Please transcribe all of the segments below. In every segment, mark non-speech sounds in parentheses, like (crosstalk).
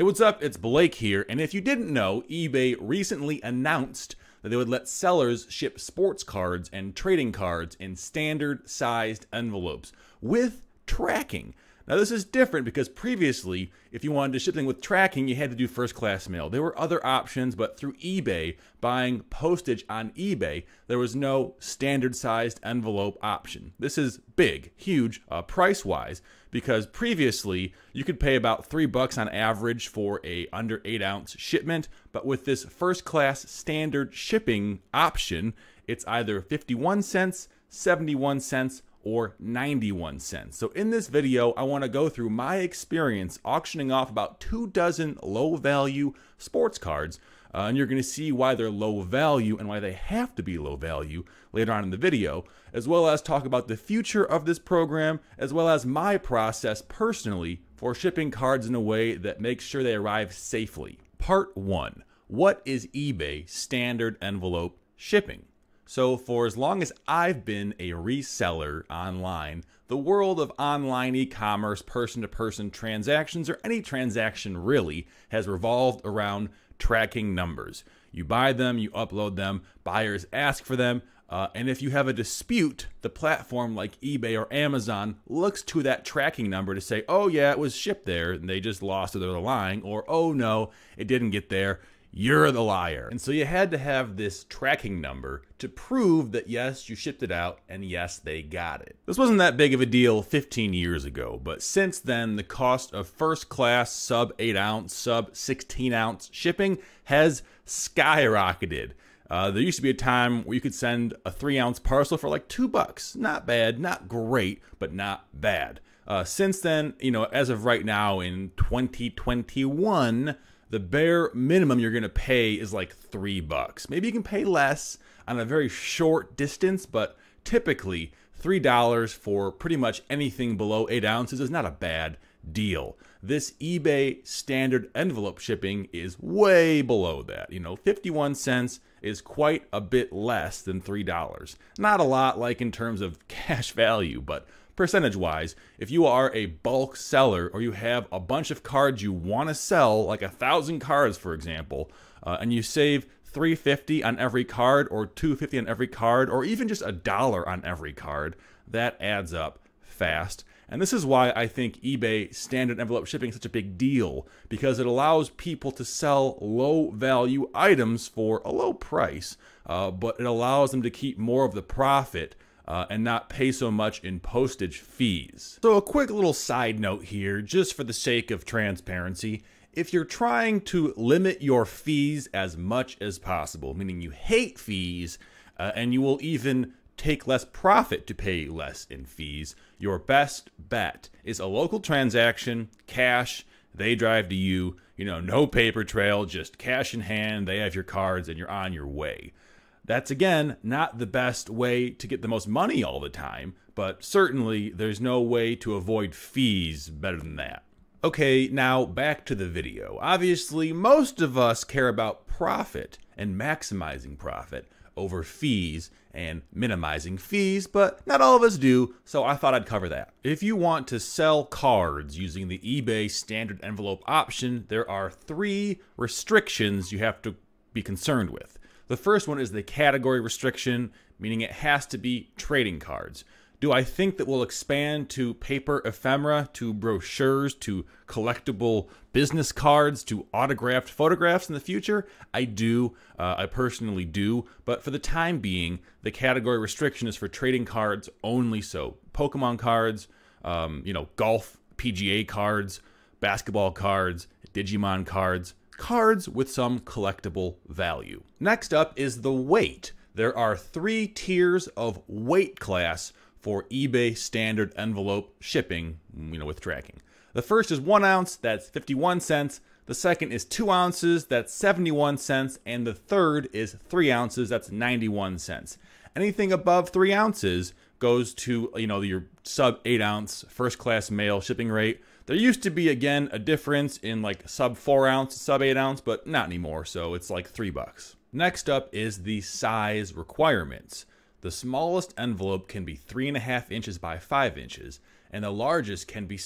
Hey, what's up? It's Blake here. And if you didn't know, eBay recently announced that they would let sellers ship sports cards and trading cards in standard sized envelopes with tracking. Now, this is different because previously, if you wanted to ship something with tracking, you had to do first class mail. There were other options, but through eBay, buying postage on eBay, there was no standard sized envelope option. This is big, huge, uh, price wise because previously you could pay about three bucks on average for a under eight ounce shipment, but with this first class standard shipping option, it's either 51 cents, 71 cents, or 91 cents. So in this video, I wanna go through my experience auctioning off about two dozen low value sports cards uh, and you're going to see why they're low value and why they have to be low value later on in the video, as well as talk about the future of this program, as well as my process personally for shipping cards in a way that makes sure they arrive safely. Part 1 What is eBay standard envelope shipping? So, for as long as I've been a reseller online, the world of online e commerce, person to person transactions, or any transaction really, has revolved around tracking numbers. You buy them, you upload them, buyers ask for them, uh, and if you have a dispute, the platform like eBay or Amazon looks to that tracking number to say, oh, yeah, it was shipped there and they just lost or they're lying, or oh, no, it didn't get there you're the liar. And so you had to have this tracking number to prove that yes, you shipped it out and yes, they got it. This wasn't that big of a deal 15 years ago, but since then, the cost of first class sub 8 ounce, sub 16 ounce shipping has skyrocketed. Uh, there used to be a time where you could send a three ounce parcel for like two bucks. Not bad, not great, but not bad. Uh, since then, you know, as of right now in 2021, the bare minimum you're going to pay is like three bucks. Maybe you can pay less on a very short distance, but typically $3 for pretty much anything below 8 ounces is not a bad deal. This eBay standard envelope shipping is way below that. You know, 51 cents is quite a bit less than $3. Not a lot, like in terms of (laughs) cash value, but percentage wise, if you are a bulk seller or you have a bunch of cards you want to sell, like a thousand cards, for example, uh, and you save 350 on every card or 250 on every card or even just a dollar on every card, that adds up fast. And this is why I think eBay standard envelope shipping is such a big deal because it allows people to sell low value items for a low price, uh, but it allows them to keep more of the profit uh, and not pay so much in postage fees. So, a quick little side note here, just for the sake of transparency. If you're trying to limit your fees as much as possible, meaning you hate fees uh, and you will even take less profit to pay less in fees, your best bet is a local transaction, cash, they drive to you, you know, no paper trail, just cash in hand, they have your cards, and you're on your way. That's again not the best way to get the most money all the time, but certainly there's no way to avoid fees better than that. Okay, now back to the video. Obviously, most of us care about profit and maximizing profit over fees and minimizing fees, but not all of us do, so I thought I'd cover that. If you want to sell cards using the eBay standard envelope option, there are three restrictions you have to be concerned with. The first one is the category restriction, meaning it has to be trading cards. Do I think that we'll expand to paper ephemera, to brochures, to collectible business cards, to autographed photographs in the future? I do. Uh, I personally do. But for the time being, the category restriction is for trading cards only. So Pokemon cards, um, you know, golf, PGA cards, basketball cards, Digimon cards, cards with some collectible value. Next up is the weight. There are three tiers of weight class for eBay standard envelope shipping, you know, with tracking. The first is one ounce, that's 51 cents. The second is two ounces, that's 71 cents. And the third is three ounces, that's 91 cents. Anything above three ounces goes to, you know, your sub eight ounce first class mail shipping rate there used to be, again, a difference in like sub 4 ounce, sub 8 ounce, but not anymore, so it's like 3 bucks. Next up is the size requirements. The smallest envelope can be 3.5 inches by 5 inches, and the largest can be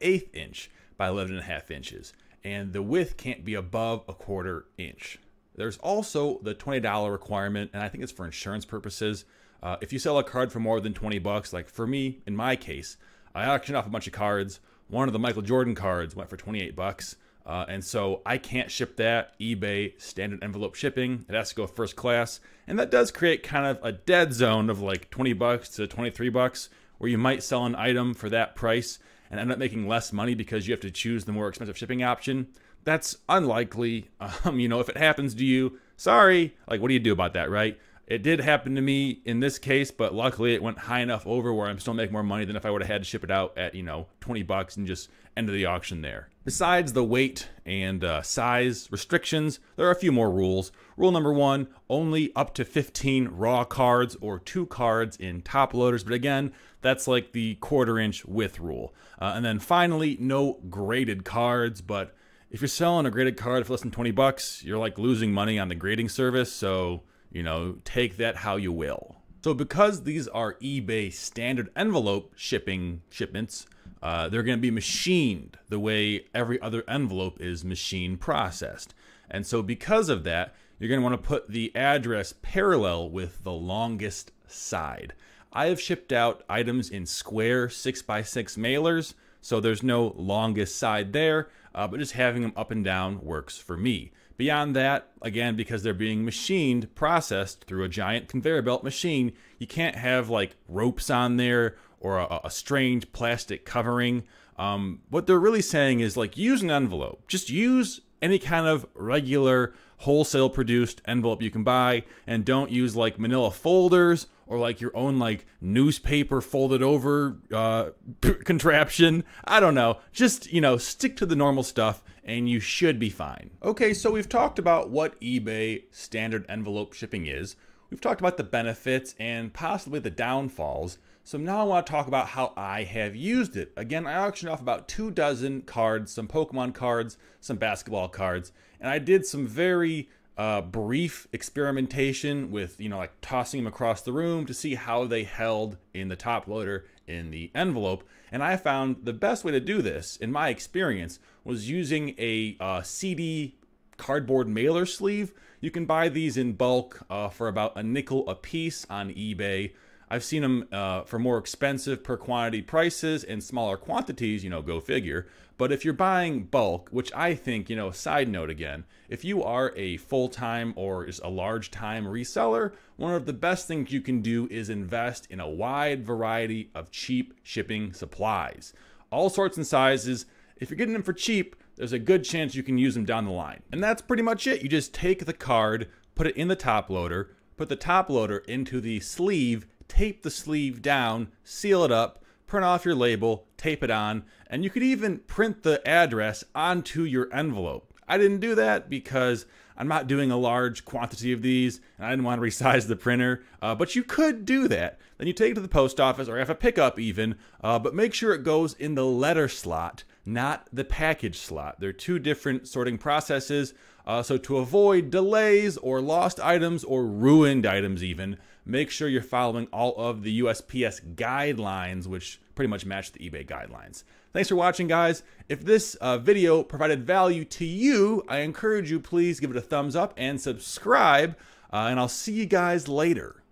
eighth inch by 11.5 inches, and the width can't be above a quarter inch. There's also the $20 requirement, and I think it's for insurance purposes. Uh, if you sell a card for more than 20 bucks, like for me, in my case, I auction off a bunch of cards. One of the Michael Jordan cards went for 28 bucks. Uh, and so I can't ship that eBay standard envelope shipping. It has to go first class, and that does create kind of a dead zone of like 20 bucks to 23 bucks, where you might sell an item for that price and end up making less money because you have to choose the more expensive shipping option. That's unlikely. (laughs) Um, you know, if it happens to you, sorry. Like, what do you do about that, right? It did happen to me in this case, but luckily it went high enough over where I'm still making more money than if I would have had to ship it out at, you know, 20 bucks and just end of the auction there. Besides the weight and uh, size restrictions, there are a few more rules. Rule number one, only up to 15 raw cards or two cards in top loaders. But again, that's like the quarter inch width rule. Uh, and then finally, no graded cards, but if you're selling a graded card for less than 20 bucks, you're like losing money on the grading service. So you know, take that how you will. So because these are eBay standard envelope shipping shipments, uh, they're going to be machined the way every other envelope is machine processed. And so because of that, you're going to want to put the address parallel with the longest side. I have shipped out items in square 6x6 mailers, so there's no longest side there, uh, but just having them up and down works for me. Beyond that, again, because they're being machined, processed through a giant conveyor belt machine, you can't have like ropes on there or a, a strange plastic covering. Um, what they're really saying is like use an envelope. Just use any kind of regular wholesale produced envelope you can buy and don't use like manila folders or like your own like newspaper folded over uh, (laughs) contraption. I don't know. Just, you know, stick to the normal stuff and you should be fine. Okay, so we've talked about what eBay standard envelope shipping is. We've talked about the benefits and possibly the downfalls. So now I want to talk about how I have used it. Again, I auctioned off about two dozen cards, some Pokemon cards, some basketball cards, and I did some very uh, brief experimentation with, you know, like tossing them across the room to see how they held in the top loader in the envelope. And I found the best way to do this, in my experience, was using a uh, CD cardboard mailer sleeve. You can buy these in bulk uh, for about a nickel a piece on eBay. I've seen them uh, for more expensive per quantity prices in smaller quantities, you know, go figure. But if you're buying bulk, which I think, you know, side note again, if you are a full time or is a large time reseller, one of the best things you can do is invest in a wide variety of cheap shipping supplies, all sorts and sizes. If you're getting them for cheap, there's a good chance you can use them down the line. And that's pretty much it. You just take the card, put it in the top loader, put the top loader into the sleeve tape the sleeve down, seal it up, print off your label, tape it on, and you could even print the address onto your envelope. I didn't do that because I'm not doing a large quantity of these and I didn't want to resize the printer, uh, but you could do that. Then you take it to the post office or have a pickup even, uh, but make sure it goes in the letter slot, not the package slot. They're two different sorting processes. Uh, so to avoid delays or lost items or ruined items even, make sure you're following all of the USPS guidelines, which pretty much match the eBay guidelines. Thanks for watching, guys. If this uh, video provided value to you, I encourage you please give it a thumbs up and subscribe, uh, and I'll see you guys later.